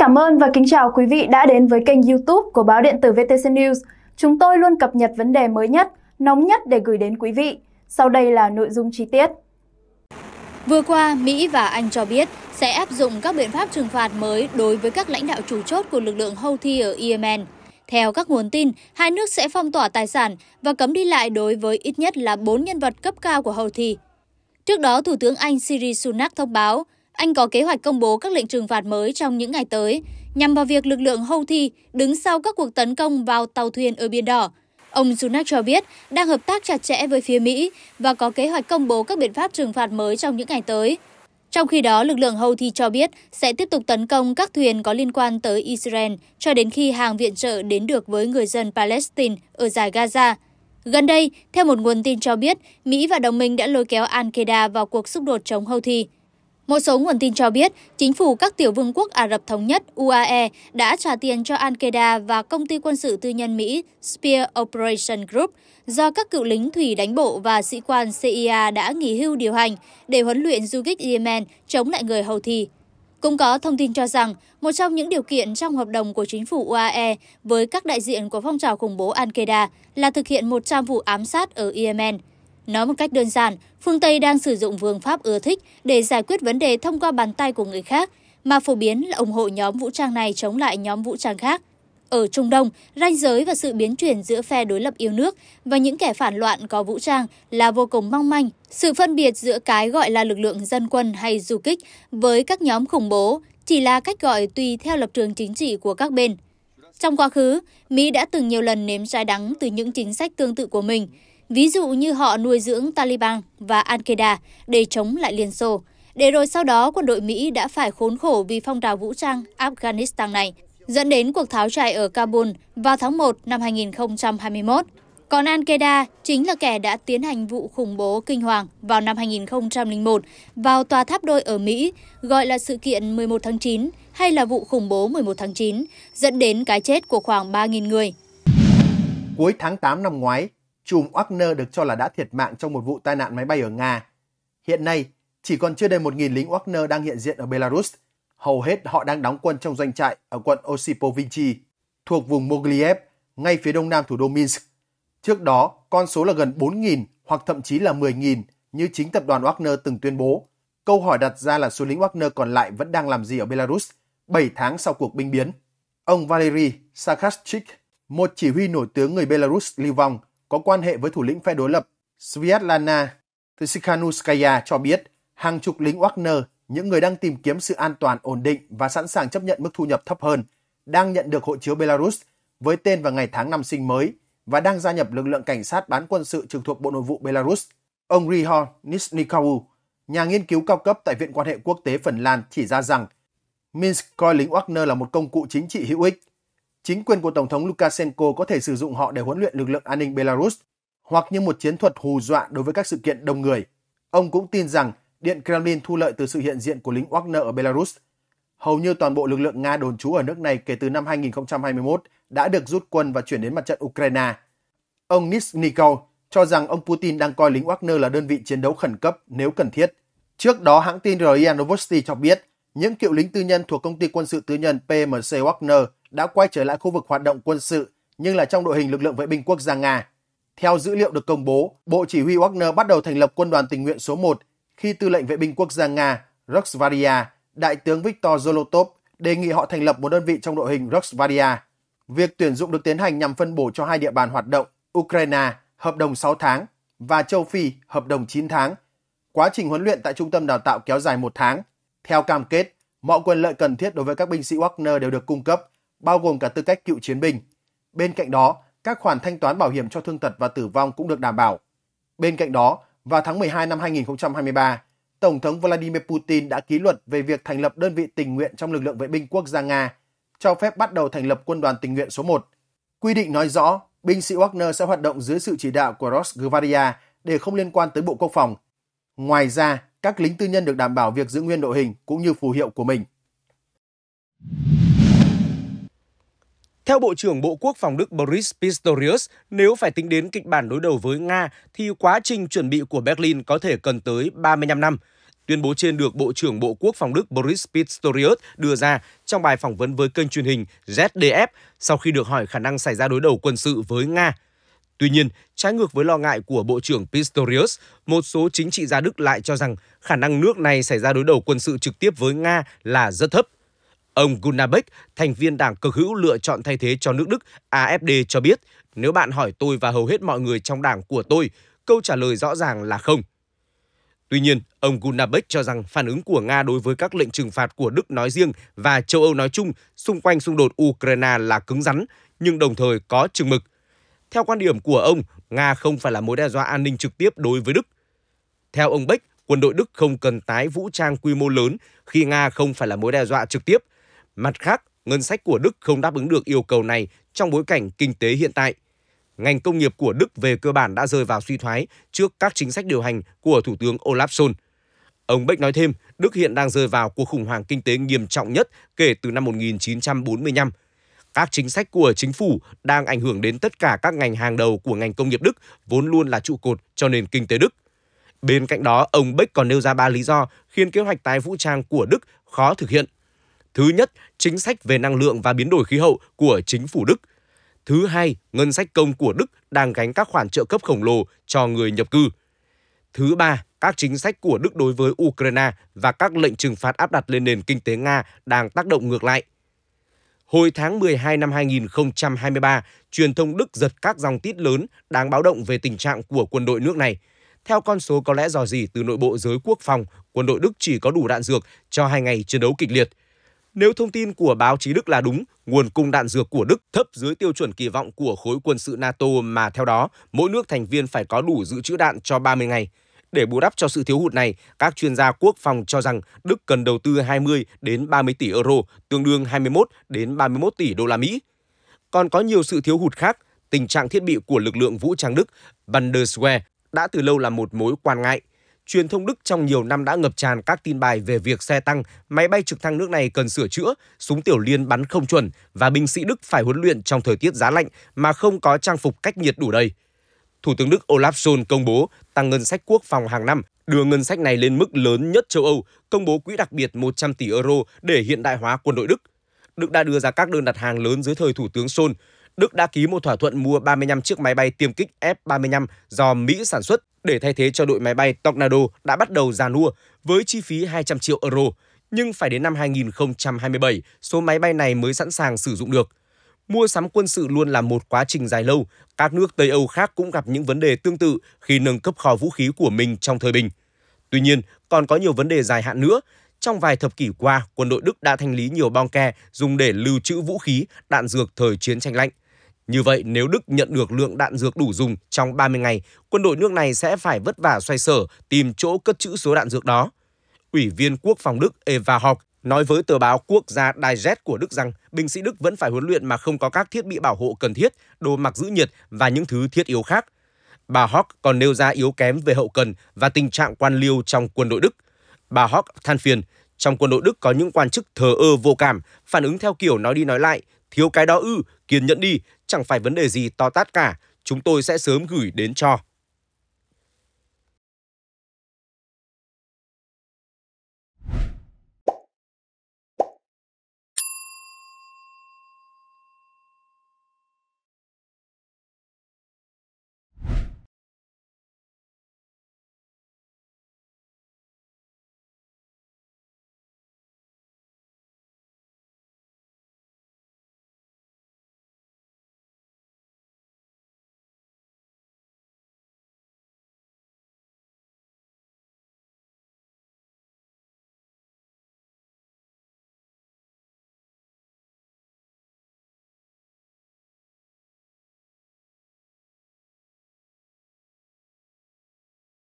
cảm ơn và kính chào quý vị đã đến với kênh youtube của báo điện tử VTC News. Chúng tôi luôn cập nhật vấn đề mới nhất, nóng nhất để gửi đến quý vị. Sau đây là nội dung chi tiết. Vừa qua, Mỹ và Anh cho biết sẽ áp dụng các biện pháp trừng phạt mới đối với các lãnh đạo chủ chốt của lực lượng Houthi ở Yemen. Theo các nguồn tin, hai nước sẽ phong tỏa tài sản và cấm đi lại đối với ít nhất là bốn nhân vật cấp cao của Houthi. Trước đó, Thủ tướng Anh Siri Sunak thông báo anh có kế hoạch công bố các lệnh trừng phạt mới trong những ngày tới, nhằm vào việc lực lượng Houthi đứng sau các cuộc tấn công vào tàu thuyền ở Biển Đỏ. Ông Sunak cho biết đang hợp tác chặt chẽ với phía Mỹ và có kế hoạch công bố các biện pháp trừng phạt mới trong những ngày tới. Trong khi đó, lực lượng Houthi cho biết sẽ tiếp tục tấn công các thuyền có liên quan tới Israel cho đến khi hàng viện trợ đến được với người dân Palestine ở giải Gaza. Gần đây, theo một nguồn tin cho biết, Mỹ và đồng minh đã lôi kéo Al-Qaeda vào cuộc xung đột chống Houthi. Một số nguồn tin cho biết, chính phủ các tiểu vương quốc Ả Rập Thống Nhất UAE đã trả tiền cho Al-Qaeda và công ty quân sự tư nhân Mỹ Spear Operation Group do các cựu lính thủy đánh bộ và sĩ quan CIA đã nghỉ hưu điều hành để huấn luyện du kích Yemen chống lại người Houthi. Cũng có thông tin cho rằng, một trong những điều kiện trong hợp đồng của chính phủ UAE với các đại diện của phong trào khủng bố Al-Qaeda là thực hiện 100 vụ ám sát ở Yemen – Nói một cách đơn giản, phương Tây đang sử dụng phương pháp ưa thích để giải quyết vấn đề thông qua bàn tay của người khác, mà phổ biến là ủng hộ nhóm vũ trang này chống lại nhóm vũ trang khác. Ở Trung Đông, ranh giới và sự biến chuyển giữa phe đối lập yêu nước và những kẻ phản loạn có vũ trang là vô cùng mong manh. Sự phân biệt giữa cái gọi là lực lượng dân quân hay du kích với các nhóm khủng bố chỉ là cách gọi tùy theo lập trường chính trị của các bên. Trong quá khứ, Mỹ đã từng nhiều lần nếm trái đắng từ những chính sách tương tự của mình ví dụ như họ nuôi dưỡng Taliban và Al-Qaeda để chống lại Liên Xô. Để rồi sau đó quân đội Mỹ đã phải khốn khổ vì phong trào vũ trang Afghanistan này, dẫn đến cuộc tháo chạy ở Kabul vào tháng 1 năm 2021. Còn Al-Qaeda chính là kẻ đã tiến hành vụ khủng bố kinh hoàng vào năm 2001 vào tòa tháp đôi ở Mỹ, gọi là sự kiện 11 tháng 9 hay là vụ khủng bố 11 tháng 9, dẫn đến cái chết của khoảng 3.000 người. Cuối tháng 8 năm ngoái, Chùm Wagner được cho là đã thiệt mạng trong một vụ tai nạn máy bay ở Nga. Hiện nay, chỉ còn chưa đầy 1.000 lính Wagner đang hiện diện ở Belarus. Hầu hết họ đang đóng quân trong doanh trại ở quận Osipovichi, thuộc vùng Mogliev, ngay phía đông nam thủ đô Minsk. Trước đó, con số là gần 4.000 hoặc thậm chí là 10.000 như chính tập đoàn Wagner từng tuyên bố. Câu hỏi đặt ra là số lính Wagner còn lại vẫn đang làm gì ở Belarus 7 tháng sau cuộc binh biến. Ông Valery Sakhachik, một chỉ huy nổi tướng người Belarus lưu vong, có quan hệ với thủ lĩnh phe đối lập Svyatlana Tsikhanouskaya cho biết hàng chục lính Wagner, những người đang tìm kiếm sự an toàn ổn định và sẵn sàng chấp nhận mức thu nhập thấp hơn, đang nhận được hộ chiếu Belarus với tên và ngày tháng năm sinh mới và đang gia nhập lực lượng cảnh sát bán quân sự trực thuộc Bộ Nội vụ Belarus. Ông Rihor Nisnikau, nhà nghiên cứu cao cấp tại Viện quan hệ quốc tế Phần Lan chỉ ra rằng Minsk coi lính Wagner là một công cụ chính trị hữu ích chính quyền của Tổng thống Lukashenko có thể sử dụng họ để huấn luyện lực lượng an ninh Belarus hoặc như một chiến thuật hù dọa đối với các sự kiện đông người. Ông cũng tin rằng Điện Kremlin thu lợi từ sự hiện diện của lính Wagner ở Belarus. Hầu như toàn bộ lực lượng Nga đồn trú ở nước này kể từ năm 2021 đã được rút quân và chuyển đến mặt trận Ukraine. Ông Nishnikov cho rằng ông Putin đang coi lính Wagner là đơn vị chiến đấu khẩn cấp nếu cần thiết. Trước đó, hãng tin RIA Novosti cho biết những cựu lính tư nhân thuộc công ty quân sự tư nhân PMC Wagner – đã quay trở lại khu vực hoạt động quân sự nhưng là trong đội hình lực lượng vệ binh quốc gia Nga. Theo dữ liệu được công bố, Bộ Chỉ huy Wagner bắt đầu thành lập quân đoàn tình nguyện số 1 khi tư lệnh vệ binh quốc gia Nga Roksvaria, Đại tướng Viktor Zolotov đề nghị họ thành lập một đơn vị trong đội hình Roksvaria. Việc tuyển dụng được tiến hành nhằm phân bổ cho hai địa bàn hoạt động Ukraine, hợp đồng 6 tháng, và châu Phi, hợp đồng 9 tháng. Quá trình huấn luyện tại trung tâm đào tạo kéo dài một tháng. Theo cam kết, mọi quyền lợi cần thiết đối với các binh sĩ Wagner đều được cung cấp bao gồm cả tư cách cựu chiến binh. Bên cạnh đó, các khoản thanh toán bảo hiểm cho thương tật và tử vong cũng được đảm bảo. Bên cạnh đó, vào tháng 12 năm 2023, Tổng thống Vladimir Putin đã ký luật về việc thành lập đơn vị tình nguyện trong lực lượng vệ binh quốc gia Nga, cho phép bắt đầu thành lập quân đoàn tình nguyện số 1. Quy định nói rõ, binh sĩ Wagner sẽ hoạt động dưới sự chỉ đạo của Rosguardia để không liên quan tới Bộ Quốc phòng. Ngoài ra, các lính tư nhân được đảm bảo việc giữ nguyên đội hình cũng như phù hiệu của mình. Theo Bộ trưởng Bộ Quốc phòng Đức Boris Pistorius, nếu phải tính đến kịch bản đối đầu với Nga thì quá trình chuẩn bị của Berlin có thể cần tới 35 năm. Tuyên bố trên được Bộ trưởng Bộ Quốc phòng Đức Boris Pistorius đưa ra trong bài phỏng vấn với kênh truyền hình ZDF sau khi được hỏi khả năng xảy ra đối đầu quân sự với Nga. Tuy nhiên, trái ngược với lo ngại của Bộ trưởng Pistorius, một số chính trị gia Đức lại cho rằng khả năng nước này xảy ra đối đầu quân sự trực tiếp với Nga là rất thấp. Ông Gunnar Beck, thành viên đảng cực hữu lựa chọn thay thế cho nước Đức AFD cho biết, nếu bạn hỏi tôi và hầu hết mọi người trong đảng của tôi, câu trả lời rõ ràng là không. Tuy nhiên, ông Gunnar Beck cho rằng phản ứng của Nga đối với các lệnh trừng phạt của Đức nói riêng và châu Âu nói chung xung quanh xung đột Ukraine là cứng rắn, nhưng đồng thời có chừng mực. Theo quan điểm của ông, Nga không phải là mối đe dọa an ninh trực tiếp đối với Đức. Theo ông Beck, quân đội Đức không cần tái vũ trang quy mô lớn khi Nga không phải là mối đe dọa trực tiếp Mặt khác, ngân sách của Đức không đáp ứng được yêu cầu này trong bối cảnh kinh tế hiện tại. Ngành công nghiệp của Đức về cơ bản đã rơi vào suy thoái trước các chính sách điều hành của Thủ tướng Olaf Scholz. Ông Beck nói thêm, Đức hiện đang rơi vào cuộc khủng hoảng kinh tế nghiêm trọng nhất kể từ năm 1945. Các chính sách của chính phủ đang ảnh hưởng đến tất cả các ngành hàng đầu của ngành công nghiệp Đức, vốn luôn là trụ cột cho nền kinh tế Đức. Bên cạnh đó, ông Beck còn nêu ra ba lý do khiến kế hoạch tái vũ trang của Đức khó thực hiện – Thứ nhất, chính sách về năng lượng và biến đổi khí hậu của chính phủ Đức. Thứ hai, ngân sách công của Đức đang gánh các khoản trợ cấp khổng lồ cho người nhập cư. Thứ ba, các chính sách của Đức đối với Ukraine và các lệnh trừng phạt áp đặt lên nền kinh tế Nga đang tác động ngược lại. Hồi tháng 12 năm 2023, truyền thông Đức giật các dòng tít lớn đáng báo động về tình trạng của quân đội nước này. Theo con số có lẽ dò dỉ từ nội bộ giới quốc phòng, quân đội Đức chỉ có đủ đạn dược cho hai ngày chiến đấu kịch liệt – nếu thông tin của báo chí Đức là đúng, nguồn cung đạn dược của Đức thấp dưới tiêu chuẩn kỳ vọng của khối quân sự NATO mà theo đó, mỗi nước thành viên phải có đủ dự trữ đạn cho 30 ngày. Để bù đắp cho sự thiếu hụt này, các chuyên gia quốc phòng cho rằng Đức cần đầu tư 20 đến 30 tỷ euro, tương đương 21 đến 31 tỷ đô la Mỹ. Còn có nhiều sự thiếu hụt khác, tình trạng thiết bị của lực lượng vũ trang Đức, Bundeswehr, đã từ lâu là một mối quan ngại truyền thông Đức trong nhiều năm đã ngập tràn các tin bài về việc xe tăng, máy bay trực thăng nước này cần sửa chữa, súng tiểu liên bắn không chuẩn và binh sĩ Đức phải huấn luyện trong thời tiết giá lạnh mà không có trang phục cách nhiệt đủ đầy. Thủ tướng Đức Olaf Scholz công bố tăng ngân sách quốc phòng hàng năm, đưa ngân sách này lên mức lớn nhất châu Âu, công bố quỹ đặc biệt 100 tỷ euro để hiện đại hóa quân đội Đức. Đức đã đưa ra các đơn đặt hàng lớn dưới thời Thủ tướng Scholz. Đức đã ký một thỏa thuận mua 35 chiếc máy bay tiêm kích F-35 do Mỹ sản xuất để thay thế cho đội máy bay Tornado đã bắt đầu giàn nua với chi phí 200 triệu euro, nhưng phải đến năm 2027 số máy bay này mới sẵn sàng sử dụng được. Mua sắm quân sự luôn là một quá trình dài lâu, các nước Tây Âu khác cũng gặp những vấn đề tương tự khi nâng cấp kho vũ khí của mình trong thời bình. Tuy nhiên, còn có nhiều vấn đề dài hạn nữa. Trong vài thập kỷ qua, quân đội Đức đã thanh lý nhiều bong ke dùng để lưu trữ vũ khí, đạn dược thời chiến tranh lạnh. Như vậy, nếu Đức nhận được lượng đạn dược đủ dùng trong 30 ngày, quân đội nước này sẽ phải vất vả xoay sở tìm chỗ cất trữ số đạn dược đó. Ủy viên Quốc phòng Đức Eva Hock nói với tờ báo quốc gia Digest của Đức rằng binh sĩ Đức vẫn phải huấn luyện mà không có các thiết bị bảo hộ cần thiết, đồ mặc giữ nhiệt và những thứ thiết yếu khác. Bà Hock còn nêu ra yếu kém về hậu cần và tình trạng quan liêu trong quân đội Đức. Bà Hock than phiền, trong quân đội Đức có những quan chức thờ ơ vô cảm, phản ứng theo kiểu nói đi nói lại, thiếu cái đó ư, kiên nhẫn đi, chẳng phải vấn đề gì to tát cả, chúng tôi sẽ sớm gửi đến cho.